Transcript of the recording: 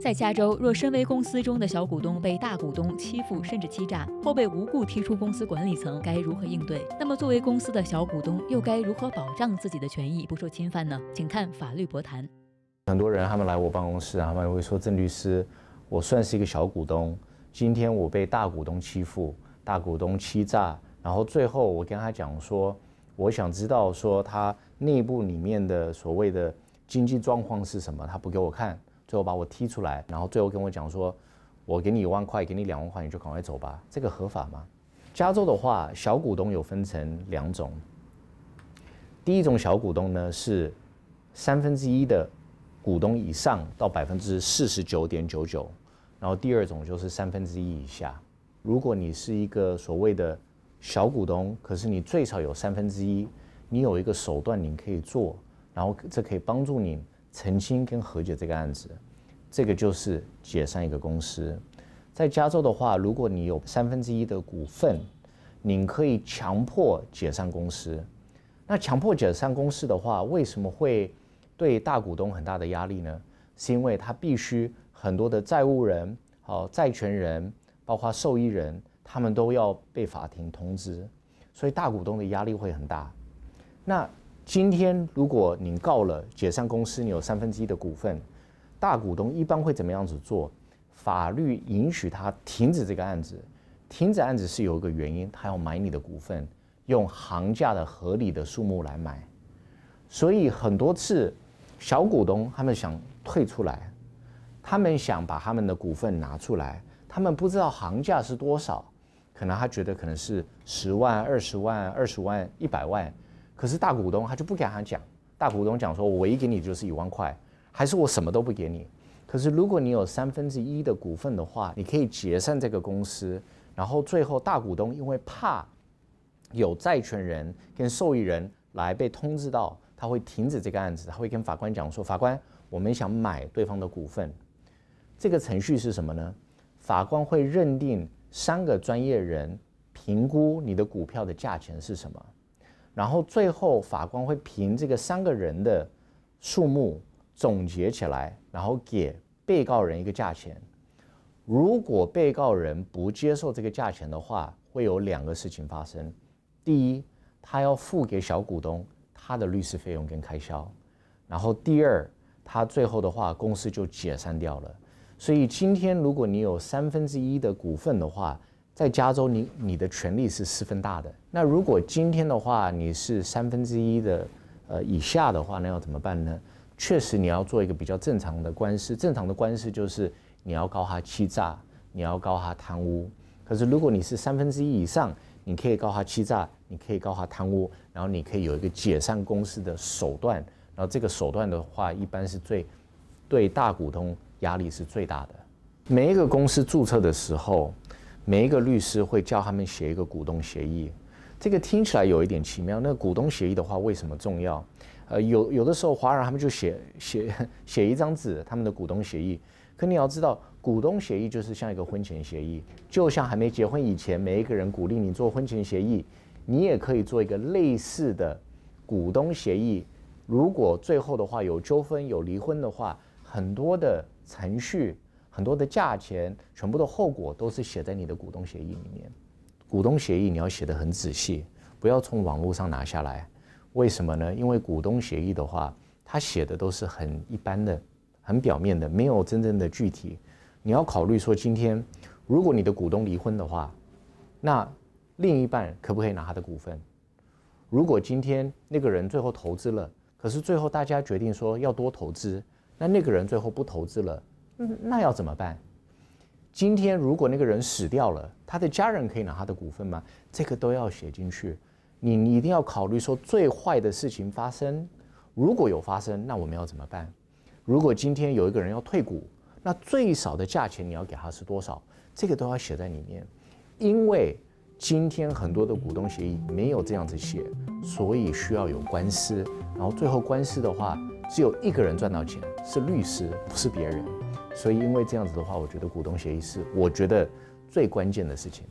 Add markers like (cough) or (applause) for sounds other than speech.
在加州，若身为公司中的小股东被大股东欺负甚至欺诈，或被无故踢出公司管理层，该如何应对？那么，作为公司的小股东又该如何保障自己的权益不受侵犯呢？请看法律博谈。很多人他们来我办公室啊，他们会说：“郑律师，我算是一个小股东，今天我被大股东欺负，大股东欺诈，然后最后我跟他讲说，我想知道说他内部里面的所谓的经济状况是什么，他不给我看。”最后把我踢出来，然后最后跟我讲说，我给你一万块，给你两万块，你就赶快走吧。这个合法吗？加州的话，小股东有分成两种。第一种小股东呢是三分之一的股东以上到百分之四十九点九九，然后第二种就是三分之一以下。如果你是一个所谓的小股东，可是你最少有三分之一，你有一个手段你可以做，然后这可以帮助你。澄清跟和解这个案子，这个就是解散一个公司。在加州的话，如果你有三分之一的股份，你可以强迫解散公司。那强迫解散公司的话，为什么会对大股东很大的压力呢？是因为他必须很多的债务人、好债权人、包括受益人，他们都要被法庭通知，所以大股东的压力会很大。那今天如果你告了解散公司，你有三分之一的股份，大股东一般会怎么样子做？法律允许他停止这个案子，停止案子是有一个原因，他要买你的股份，用行价的合理的数目来买。所以很多次，小股东他们想退出来，他们想把他们的股份拿出来，他们不知道行价是多少，可能他觉得可能是十万、二十万、二十万、一百万。可是大股东他就不给他讲，大股东讲说：“我唯一给你就是一万块，还是我什么都不给你。”可是如果你有三分之一的股份的话，你可以解散这个公司。然后最后大股东因为怕有债权人跟受益人来被通知到，他会停止这个案子，他会跟法官讲说：“法官，我们想买对方的股份。”这个程序是什么呢？法官会认定三个专业人评估你的股票的价钱是什么。然后最后，法官会凭这个三个人的数目总结起来，然后给被告人一个价钱。如果被告人不接受这个价钱的话，会有两个事情发生：第一，他要付给小股东他的律师费用跟开销；然后第二，他最后的话，公司就解散掉了。所以今天，如果你有三分之一的股份的话，在加州，你你的权利是四分大的。那如果今天的话，你是三分之一的，呃以下的话，那要怎么办呢？确实，你要做一个比较正常的官司。正常的官司就是你要告他欺诈，你要告他贪污。可是如果你是三分之一以上，你可以告他欺诈，你可以告他贪污，然后你可以有一个解散公司的手段。然后这个手段的话，一般是最对大股东压力是最大的。每一个公司注册的时候。每一个律师会叫他们写一个股东协议，这个听起来有一点奇妙。那股东协议的话，为什么重要？呃，有有的时候华人他们就写写 (laughs) 写一张纸，他们的股东协议。可你要知道，股东协议就是像一个婚前协议，就像还没结婚以前，每一个人鼓励你做婚前协议，你也可以做一个类似的股东协议。如果最后的话有纠纷有离婚的话，很多的程序。很多的价钱，全部的后果都是写在你的股东协议里面。股东协议你要写得很仔细，不要从网络上拿下来。为什么呢？因为股东协议的话，他写的都是很一般的、很表面的，没有真正的具体。你要考虑说，今天如果你的股东离婚的话，那另一半可不可以拿他的股份？如果今天那个人最后投资了，可是最后大家决定说要多投资，那那个人最后不投资了？那要怎么办？今天如果那个人死掉了，他的家人可以拿他的股份吗？这个都要写进去。你你一定要考虑说最坏的事情发生，如果有发生，那我们要怎么办？如果今天有一个人要退股，那最少的价钱你要给他是多少？这个都要写在里面，因为今天很多的股东协议没有这样子写，所以需要有官司。然后最后官司的话，只有一个人赚到钱，是律师，不是别人。所以，因为这样子的话，我觉得股东协议是我觉得最关键的事情。